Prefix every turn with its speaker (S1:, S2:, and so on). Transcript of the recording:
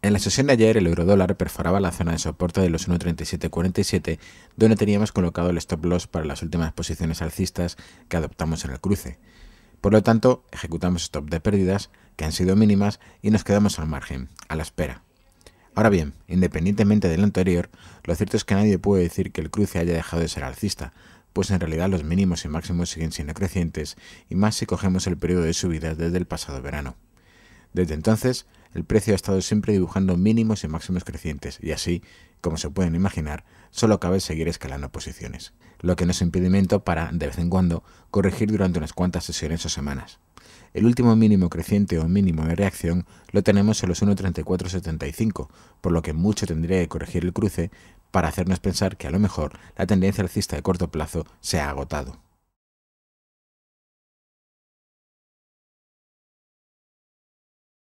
S1: En
S2: la sesión de ayer, el eurodólar perforaba la zona de soporte de los 1.3747, donde teníamos colocado el stop loss para las últimas posiciones alcistas que adoptamos en el cruce. Por lo tanto, ejecutamos stop de pérdidas, que han sido mínimas, y nos quedamos al margen, a la espera. Ahora bien, independientemente de lo anterior, lo cierto es que nadie puede decir que el cruce haya dejado de ser alcista, pues en realidad los mínimos y máximos siguen siendo crecientes, y más si cogemos el periodo de subidas desde el pasado verano. Desde entonces, el precio ha estado siempre dibujando mínimos y máximos crecientes, y así, como se pueden imaginar, solo cabe seguir escalando posiciones, lo que no es impedimento para, de vez en cuando, corregir durante unas cuantas sesiones o semanas. El último mínimo creciente o mínimo de reacción lo tenemos en los 1.3475, por lo que mucho tendría que corregir el cruce para hacernos pensar que a lo mejor la tendencia
S3: alcista de corto plazo se ha agotado.